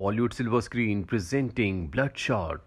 Bollywood silver screen presenting Bloodshot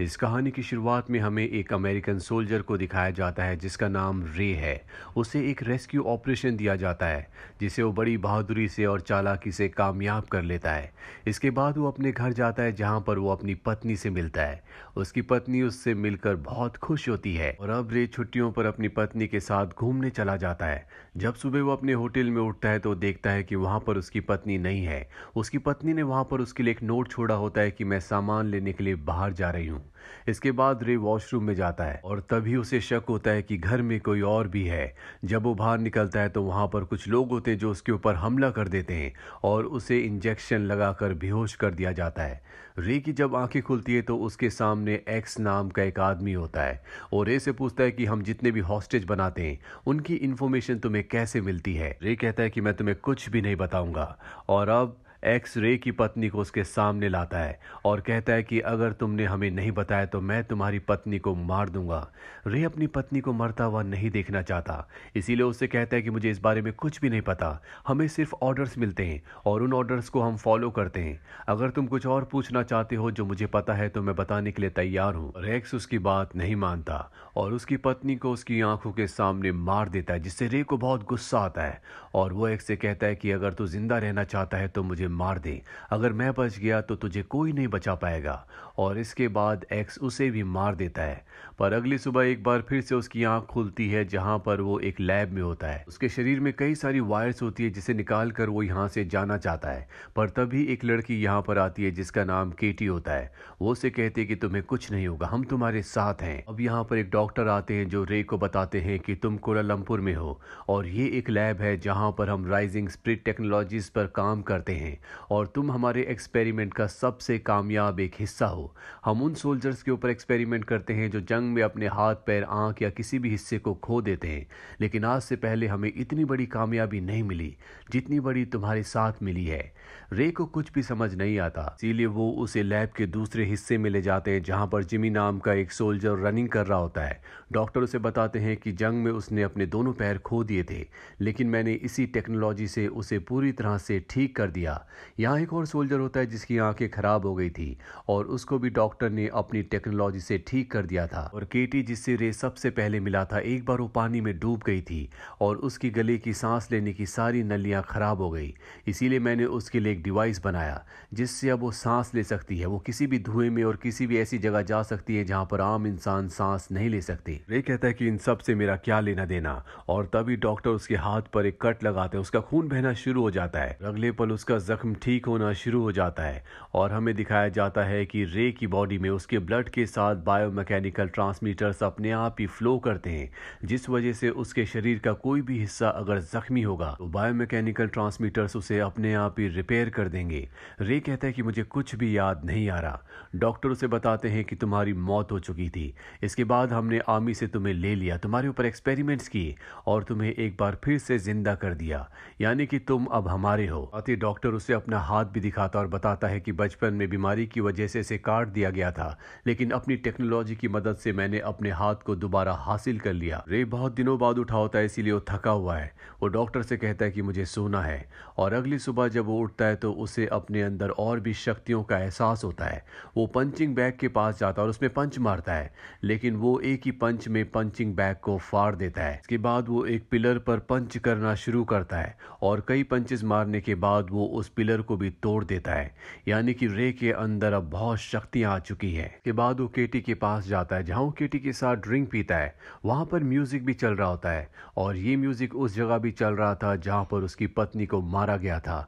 इस कहानी की शुरुआत में हमें एक अमेरिकन सोल्जर को दिखाया जाता है जिसका नाम रे है उसे एक रेस्क्यू ऑपरेशन दिया जाता है जिसे वो बड़ी बहादुरी से और चालाकी से कामयाब कर लेता है इसके बाद वो अपने घर जाता है जहाँ पर वो अपनी पत्नी से मिलता है उसकी पत्नी उससे मिलकर बहुत खुश होती है और अब रे छुट्टियों पर अपनी पत्नी के साथ घूमने चला जाता है जब सुबह वो अपने होटल में उठता है तो देखता है कि वहाँ पर उसकी पत्नी नहीं है उसकी पत्नी ने वहाँ पर उसके लिए एक नोट छोड़ा होता है कि मैं सामान लेने के लिए बाहर जा रही हूँ इसके बाद रे वॉशरूम में जाता है और तभी उसे शक होता है कि घर में कोई और भी है जब वो बाहर निकलता है तो वहाँ पर कुछ लोग होते हैं जो उसके ऊपर हमला कर देते हैं और उसे इंजेक्शन लगाकर बेहोश कर दिया जाता है रे की जब आंखें खुलती है तो उसके सामने एक्स नाम का एक आदमी होता है और रे से पूछता है कि हम जितने भी हॉस्टेज बनाते हैं उनकी इन्फॉर्मेशन तुम्हें कैसे मिलती है रे कहता है कि मैं तुम्हें कुछ भी नहीं बताऊंगा और अब एक्स रे की पत्नी को उसके सामने लाता है और कहता है कि अगर तुमने हमें नहीं बताया तो मैं तुम्हारी पत्नी को मार दूंगा रे अपनी पत्नी को मरता हुआ नहीं देखना चाहता इसीलिए उससे कहता है कि मुझे इस बारे में कुछ भी नहीं पता हमें सिर्फ ऑर्डर्स मिलते हैं और उन ऑर्डर्स को हम फॉलो करते हैं अगर तुम कुछ और पूछना चाहते हो जो मुझे पता है तो मैं बताने के लिए तैयार हूँ रेक्स उसकी बात नहीं मानता और उसकी पत्नी को उसकी आंखों के सामने मार देता है जिससे रे को बहुत गुस्सा आता है और वो एक्स से कहता है कि अगर तू जिंदा रहना चाहता है तो मुझे मुझे मार दे अगर मैं बच गया तो तुझे कोई नहीं बचा पाएगा और इसके बाद एक्स उसे भी मार देता है पर अगली सुबह एक बार फिर से उसकी आंख खुलती है जहां पर वो एक लैब में होता है उसके शरीर में कई सारी वायर्स होती है जिसे निकाल कर वो यहाँ से जाना चाहता है पर तभी एक लड़की यहाँ पर आती है जिसका नाम केटी होता है वो उसे कहती है कि तुम्हें कुछ नहीं होगा हम तुम्हारे साथ हैं अब यहाँ पर एक डॉक्टर आते हैं जो रे को बताते हैं कि तुम कोलालमपुर में हो और ये एक लैब है जहाँ पर हम राइजिंग स्प्रिट टेक्नोलॉजीज पर काम करते हैं और तुम हमारे एक्सपेरिमेंट का सबसे कामयाब एक हिस्सा हो हम उन सोल्जर्स के ऊपर एक्सपेरिमेंट करते हैं जो जंग में अपने हाथ पैर आंख या किसी भी हिस्से को खो देते हैं लेकिन आज से पहले हमें इतनी बड़ी कामयाबी नहीं मिली जितनी बड़ी तुम्हारे साथ मिली है रे को कुछ भी समझ नहीं आता इसीलिए वो उसे लैब के दूसरे हिस्से में ले जाते हैं जहां पर जिमी नाम का एक सोल्जर रनिंग कर रहा होता है डॉक्टर उसे बताते हैं कि जंग में उसने अपने दोनों पैर खो दिए थे लेकिन मैंने इसी टेक्नोलॉजी से उसे पूरी तरह से ठीक कर दिया यहाँ एक और सोल्जर होता है जिसकी आंखें खराब हो गई थी और उसको भी डॉक्टर ने अपनी टेक्नोलॉजी से ठीक कर दिया था और केटी जिससे रे सबसे पहले मिला था एक बार वो पानी में डूब गई थी और उसकी गले की सांस लेने की सारी नलियाँ खराब हो गई इसीलिए मैंने उसके लिए एक डिवाइस बनाया जिससे अब वो सांस ले सकती है वो किसी भी धुएं में और किसी भी ऐसी जगह जा सकती है जहाँ पर आम इंसान सांस नहीं ले सकते रे कहता है कि इन सब से मेरा क्या लेना देना और तभी डॉक्टर उसके हाथ पर एक कट लगाते हैं उसका खून बहना शुरू हो जाता है अगले पल उसका जख्म जख्म ठीक होना शुरू हो जाता है और हमें दिखाया जाता है कि रे की बॉडी में उसके ब्लड के साथ बायोमैकेनिकल ट्रांसमीटर्स अपने आप ही फ्लो करते हैं जिस वजह से उसके शरीर का कोई भी हिस्सा अगर जख्मी होगा तो बायोमैकेनिकल ट्रांसमीटर्स उसे अपने आप ही रिपेयर कर देंगे रे कहता है कि मुझे कुछ भी याद नहीं आ रहा डॉक्टर उसे बताते हैं कि तुम्हारी मौत हो चुकी थी इसके बाद हमने आर्मी से तुम्हें ले लिया तुम्हारे ऊपर एक्सपेरिमेंट्स किए और तुम्हें एक बार फिर से जिंदा कर दिया यानी कि तुम अब हमारे हो अति डॉक्टर उसे उसे अपना हाथ भी दिखाता और बताता है कि बचपन में बीमारी की वजह से इसे काट दिया गया था लेकिन अपनी टेक्नोलॉजी की मदद से मैंने अपने हाथ को दोबारा हासिल कर लिया रे बहुत दिनों बाद उठा होता है इसीलिए वो थका हुआ है वो डॉक्टर से कहता है कि मुझे सोना है और अगली सुबह जब वो उठता है तो उसे अपने अंदर और भी शक्तियों का एहसास होता है वो पंचिंग बैग के पास जाता है और उसमें पंच मारता है लेकिन वो एक ही पंच में पंचिंग बैग को फाड़ देता है इसके बाद वो एक पिलर पर पंच करना शुरू करता है और कई पंचेस मारने के बाद वो उस पिलर को भी तोड़ देता है यानी कि रे के अंदर अब बहुत शक्तियां आ चुकी है के बाद वो केटी के पास जाता है जहां वो केटी के साथ ड्रिंक पीता है वहां पर म्यूजिक भी चल रहा होता है और ये म्यूजिक उस जगह भी चल रहा था जहां पर उसकी पत्नी को मारा गया था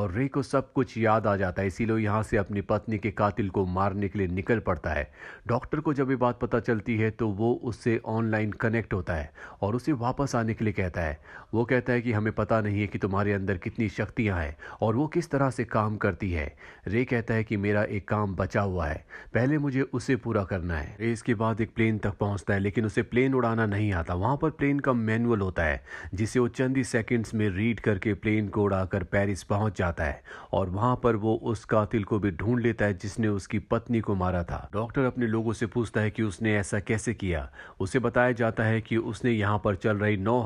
और रे को सब कुछ याद आ जाता है इसीलिए यहाँ से अपनी पत्नी के कातिल को मारने के लिए निकल पड़ता है डॉक्टर को जब ये बात पता चलती है तो वो उससे ऑनलाइन कनेक्ट होता है और उसे वापस आने के लिए कहता है वो कहता है कि हमें पता नहीं है कि तुम्हारे अंदर कितनी शक्तियां हैं और वो किस तरह से काम करती है रे कहता है कि मेरा एक काम बचा हुआ है पहले मुझे उसे पूरा करना है रे इसके बाद एक प्लेन तक पहुंचता है लेकिन उसे प्लेन उड़ाना नहीं आता वहां पर प्लेन का मैनुअल होता है जिसे वो चंद ही सेकेंड्स में रीड करके प्लेन को उड़ाकर पेरिस पहुंच जाता है और वहां पर वो उस कातिल को भी ढूंढ लेता है जिसने उसकी पत्नी को मारा था डॉक्टर अपने लोगों से पूछता है कि उसने ऐसा कैसे किया उसे बताया जाता है कि उसने यहाँ पर चल रही नौ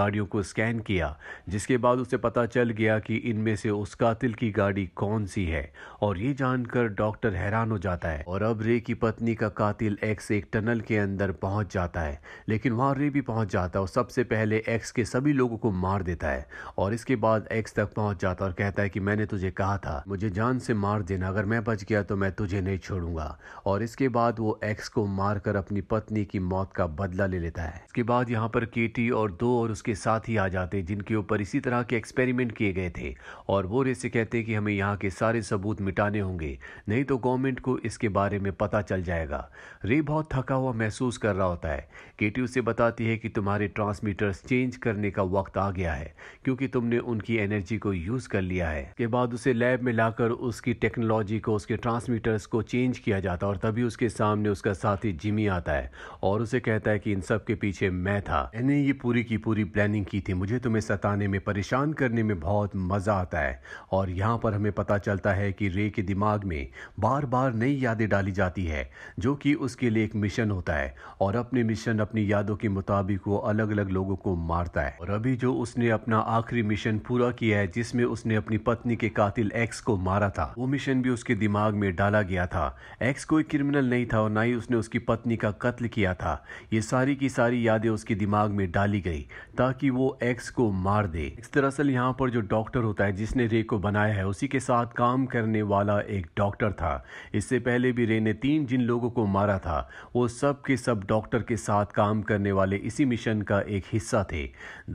गाड़ियों को स्कैन किया जिसके बाद उसे पता चल गया कि इनमें से उसका कातिल की गाड़ी कौन सी है और ये जानकर डॉक्टर हैरान हो जाता है और अब रे की पत्नी का कातिल एक्स एक टनल के अंदर पहुंच जाता है लेकिन वहां रे भी पहुंच जाता है और सबसे पहले एक्स के सभी लोगों को मार देता है और इसके बाद एक्स तक पहुंच जाता है और कहता है कि मैंने तुझे कहा था मुझे जान से मार देना अगर मैं बच गया तो मैं तुझे नहीं छोड़ूंगा और इसके बाद वो एक्स को मार कर अपनी पत्नी की मौत का बदला ले लेता है इसके बाद यहाँ पर केटी और दो और उसके साथी आ जाते जिनके ऊपर इसी तरह के एक्सपेरिमेंट किए गए थे और वो रे से कहते कि हमें यहाँ के सारे सबूत मिटाने होंगे नहीं तो गवर्नमेंट को इसके बारे में पता चल जाएगा रे बहुत थका हुआ महसूस कर रहा होता है केटी उसे बताती है कि तुम्हारे ट्रांसमीटर्स चेंज करने का वक्त आ गया है क्योंकि तुमने उनकी एनर्जी को यूज़ कर लिया है के बाद उसे लैब में लाकर उसकी टेक्नोलॉजी को उसके ट्रांसमीटर्स को चेंज किया जाता और तभी उसके सामने उसका साथी जिमी आता है और उसे कहता है कि इन सब के पीछे मैं था मैंने ये पूरी की पूरी प्लानिंग की थी मुझे तुम्हें सताने में परेशान करने में बहुत मज़ा आता है और यहाँ पर हमें पता चलता है कि रे के दिमाग में बार बार नई यादें डाली जाती है जो कि उसके लिए एक मिशन होता है और अपने मिशन अपनी यादों के मुताबिक वो अलग अलग लोगों को मारता है और अभी जो उसने अपना आखिरी मिशन पूरा किया है जिसमें उसने अपनी पत्नी के कातिल एक्स को मारा था वो मिशन भी उसके दिमाग में डाला गया था एक्स कोई क्रिमिनल नहीं था और ना ही उसने उसकी पत्नी का कत्ल किया था ये सारी की सारी यादें उसके दिमाग में डाली गई ताकि वो एक्स को मार दे इस दरअसल यहाँ पर जो डॉक्टर होता है जिसने रे को को बनाया है उसी के साथ काम करने वाला एक डॉक्टर था इससे पहले भी रे ने तीन जिन लोगों को मारा था वो सब के सब डॉक्टर के साथ काम करने वाले इसी मिशन का एक हिस्सा थे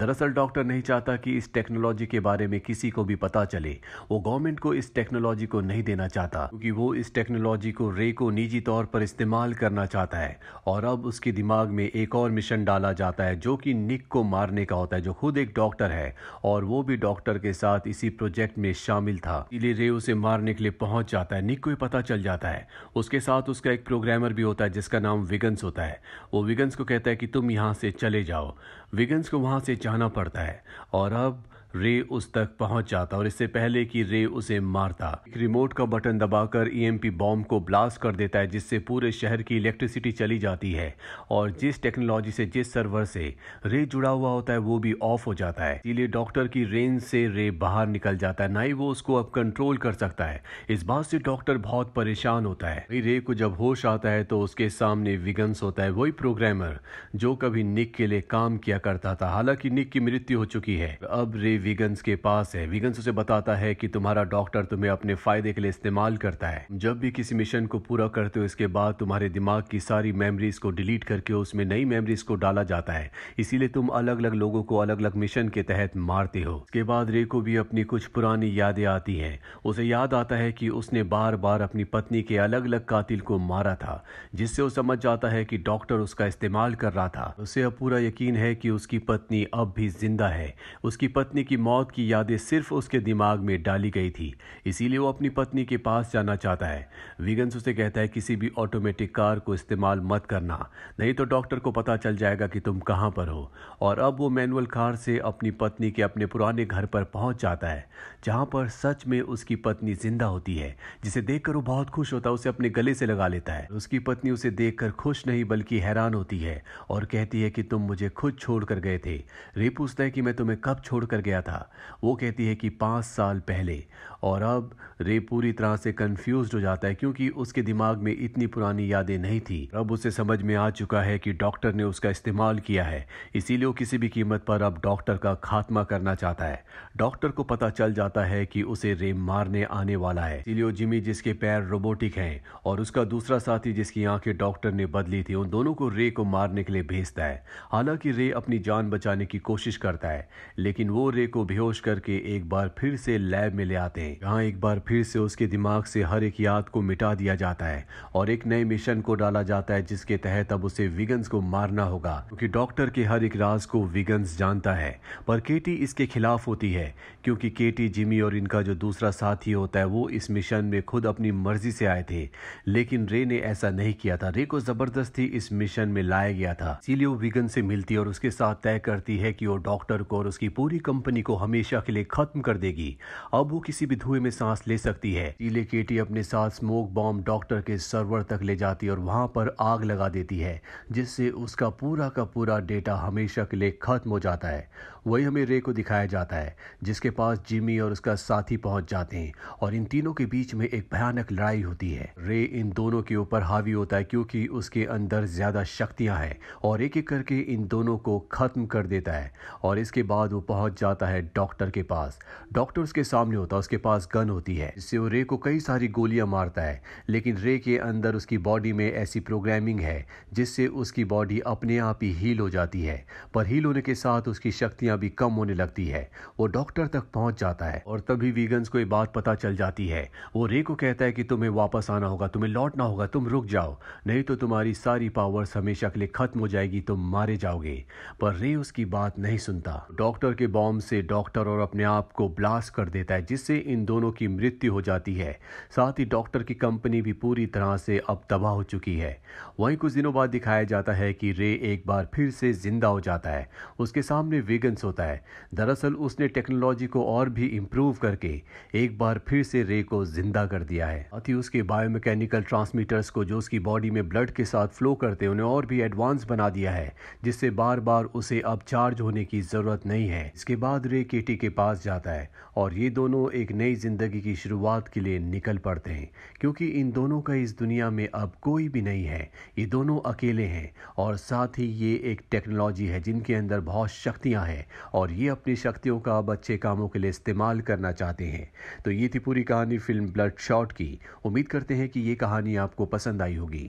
दरअसल डॉक्टर नहीं चाहता कि इस टेक्नोलॉजी के बारे में किसी को भी पता चले वो गवर्नमेंट को इस टेक्नोलॉजी को नहीं देना चाहता क्योंकि वो इस टेक्नोलॉजी को रे को निजी तौर पर इस्तेमाल करना चाहता है और अब उसके दिमाग में एक और मिशन डाला जाता है जो कि निक को मारने का होता है जो खुद एक डॉक्टर है और वो भी डॉक्टर के साथ इसी प्रोजेक्ट में में शामिल था इसलिए रे उसे मारने के लिए पहुंच जाता है निक को पता चल जाता है उसके साथ उसका एक प्रोग्रामर भी होता है जिसका नाम विगन्स होता है वो विगन्स को कहता है कि तुम यहाँ से चले जाओ विगन्स को वहाँ से जाना पड़ता है और अब रे उस तक पहुंच जाता और इससे पहले कि रे उसे मारता एक रिमोट का बटन दबाकर ईएमपी e बॉम्ब को ब्लास्ट कर देता है जिससे पूरे शहर की इलेक्ट्रिसिटी चली जाती है और जिस टेक्नोलॉजी से जिस सर्वर से रे जुड़ा हुआ होता है वो भी ऑफ हो जाता है इसलिए डॉक्टर की रेंज से रे बाहर निकल जाता है ना ही वो उसको अब कंट्रोल कर सकता है इस बात से डॉक्टर बहुत परेशान होता है रे को जब होश आता है तो उसके सामने विगन्स होता है वही प्रोग्रामर जो कभी निक के लिए काम किया करता था हालांकि निक की मृत्यु हो चुकी है अब रे वीगन्स के पास है वीगन्स उसे बताता है कि तुम्हारा डॉक्टर तुम्हें अपने फायदे के लिए इस्तेमाल करता है जब भी किसी मिशन को पूरा करते हो इसके बाद तुम्हारे दिमाग की सारी मेमोरीज को डिलीट करके उसमें नई मेमोरीज को डाला जाता है इसीलिए तुम अलग अलग लोगों को अलग अलग मिशन के तहत मारते हो उसके बाद रे को भी अपनी कुछ पुरानी यादें आती है उसे याद आता है की उसने बार बार अपनी पत्नी के अलग अलग कातिल को मारा था जिससे वो समझ जाता है की डॉक्टर उसका इस्तेमाल कर रहा था उसे अब पूरा यकीन है की उसकी पत्नी अब भी जिंदा है उसकी पत्नी की मौत की यादें सिर्फ उसके दिमाग में डाली गई थी इसीलिए वो अपनी पत्नी के पास जाना चाहता है विगन्स उसे कहता है किसी भी ऑटोमेटिक कार को इस्तेमाल मत करना नहीं तो डॉक्टर को पता चल जाएगा कि तुम कहाँ पर हो और अब वो मैनुअल कार से अपनी पत्नी के अपने पुराने घर पर पहुँच जाता है जहाँ पर सच में उसकी पत्नी जिंदा होती है जिसे देखकर वो बहुत खुश होता है उसे अपने गले से लगा लेता है उसकी पत्नी उसे देखकर खुश नहीं बल्कि हैरान होती है और कहती है कि तुम मुझे खुद छोड़ गए थे रे पूछता है कि मैं तुम्हें कब छोड़ गया किया था वो कहती है कि पाँच साल पहले और अब रे पूरी तरह से कंफ्यूज हो जाता है क्योंकि उसके दिमाग में इतनी पुरानी यादें नहीं थी अब उसे समझ में आ चुका है कि डॉक्टर ने उसका इस्तेमाल किया है इसीलिए वो किसी भी कीमत पर अब डॉक्टर का खात्मा करना चाहता है डॉक्टर को पता चल जाता है कि उसे रे मारने आने वाला है इसीलिए जिमी जिसके पैर रोबोटिक हैं और उसका दूसरा साथी जिसकी आंखें डॉक्टर ने बदली थी उन दोनों को रे को मारने के लिए भेजता है हालांकि रे अपनी जान बचाने की कोशिश करता है लेकिन वो रे को बेहोश करके एक बार फिर से लैब में ले आते हैं यहाँ एक बार फिर से उसके दिमाग से हर एक याद को मिटा दिया जाता है और एक नए मिशन को डाला जाता है जिसके तहत अब उसे विगन्स को मारना होगा क्योंकि डॉक्टर के हर एक राज को विगन्स जानता है पर केटी इसके खिलाफ होती है क्योंकि केटी जिमी और इनका जो दूसरा साथी होता है वो इस मिशन में खुद अपनी मर्जी से आए थे लेकिन रे ने ऐसा नहीं किया था रे को जबरदस्ती इस मिशन में लाया गया था इसीलिए वो विगन से मिलती है और उसके साथ तय करती है कि वो डॉक्टर को और उसकी पूरी कंपनी कहानी को हमेशा के लिए खत्म कर देगी अब वो किसी भी धुएं में सांस ले सकती है इसीलिए केटी अपने साथ स्मोक बॉम्ब डॉक्टर के सर्वर तक ले जाती और वहां पर आग लगा देती है जिससे उसका पूरा का पूरा डेटा हमेशा के लिए खत्म हो जाता है वही हमें रे को दिखाया जाता है जिसके पास जिमी और उसका साथी पहुंच जाते हैं और इन तीनों के बीच में एक भयानक लड़ाई होती है रे इन दोनों के ऊपर हावी होता है क्योंकि उसके अंदर ज्यादा शक्तियां हैं और एक एक करके इन दोनों को खत्म कर देता है और इसके बाद वो पहुंच जाता है है डॉक्टर के पास डॉक्टर उसके सामने होता है उसके पास गन होती है जिससे वो रे को कई सारी गोलियां मारता है लेकिन रे के अंदर उसकी बॉडी में ऐसी प्रोग्रामिंग है जिससे उसकी बॉडी अपने आप ही हील हो जाती है पर हील होने के साथ उसकी शक्तियां भी कम होने लगती है वो डॉक्टर तक पहुंच जाता है और तभी वीगन्स को ये बात पता चल जाती है वो रे को कहता है कि तुम्हें वापस आना होगा तुम्हें लौटना होगा तुम रुक जाओ नहीं तो तुम्हारी सारी पावर्स हमेशा के लिए खत्म हो जाएगी तुम मारे जाओगे पर रे उसकी बात नहीं सुनता डॉक्टर के बॉम्ब से डॉक्टर और अपने आप को ब्लास्ट कर देता है जिससे इन दोनों की मृत्यु हो जाती है साथ ही डॉक्टर की कंपनी भी पूरी तरह से अब तबाह हो चुकी है वहीं कुछ दिनों बाद दिखाया जाता है कि रे एक बार फिर से जिंदा हो जाता है उसके सामने वेगन्स होता है दरअसल उसने टेक्नोलॉजी को और भी इम्प्रूव करके एक बार फिर से रे को जिंदा कर दिया है साथ ही उसके बायोमैकेनिकल ट्रांसमीटर्स को जो उसकी बॉडी में ब्लड के साथ फ्लो करते उन्हें और भी एडवांस बना दिया है जिससे बार बार उसे अब चार्ज होने की जरूरत नहीं है इसके बाद पादरे केटी के पास जाता है और ये दोनों एक नई ज़िंदगी की शुरुआत के लिए निकल पड़ते हैं क्योंकि इन दोनों का इस दुनिया में अब कोई भी नहीं है ये दोनों अकेले हैं और साथ ही ये एक टेक्नोलॉजी है जिनके अंदर बहुत शक्तियाँ हैं और ये अपनी शक्तियों का अब अच्छे कामों के लिए इस्तेमाल करना चाहते हैं तो ये थी पूरी कहानी फिल्म ब्लड शॉट की उम्मीद करते हैं कि ये कहानी आपको पसंद आई होगी